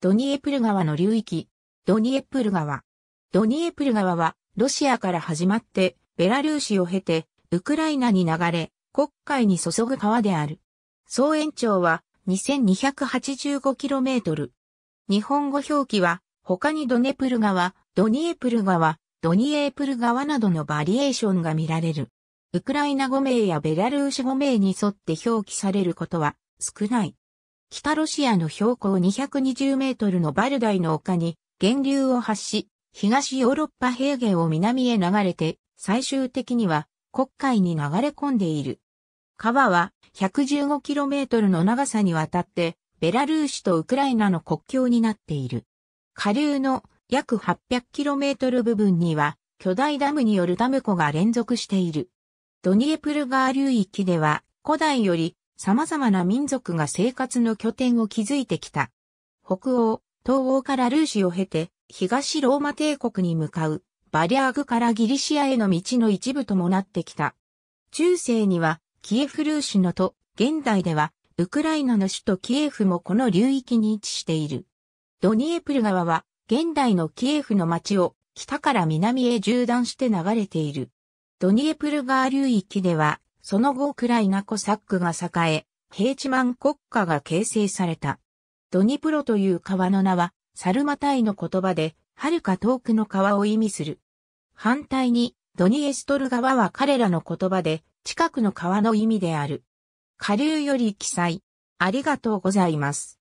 ドニエプル川の流域、ドニエプル川。ドニエプル川は、ロシアから始まって、ベラルーシを経て、ウクライナに流れ、黒海に注ぐ川である。総延長は 2285km。日本語表記は、他にドネプル川、ドニエプル川、ドニエープル川などのバリエーションが見られる。ウクライナ語名やベラルーシ語名に沿って表記されることは少ない。北ロシアの標高220メートルのバルダイの丘に源流を発し、東ヨーロッパ平原を南へ流れて、最終的には黒海に流れ込んでいる。川は1 1 5トルの長さにわたって、ベラルーシとウクライナの国境になっている。下流の約8 0 0トル部分には、巨大ダムによるダム湖が連続している。ドニエプル川流域では、古代より様々な民族が生活の拠点を築いてきた。北欧、東欧からルーシを経て、東ローマ帝国に向かう、バリアーグからギリシアへの道の一部ともなってきた。中世には、キエフルーシのと、現代では、ウクライナの首都キエフもこの流域に位置している。ドニエプル川は、現代のキエフの町を、北から南へ縦断して流れている。ドニエプル川流域では、その後暗クライナコサックが栄え、ヘーチマン国家が形成された。ドニプロという川の名は、サルマタイの言葉で、遥か遠くの川を意味する。反対に、ドニエストル川は彼らの言葉で、近くの川の意味である。下流より記載。ありがとうございます。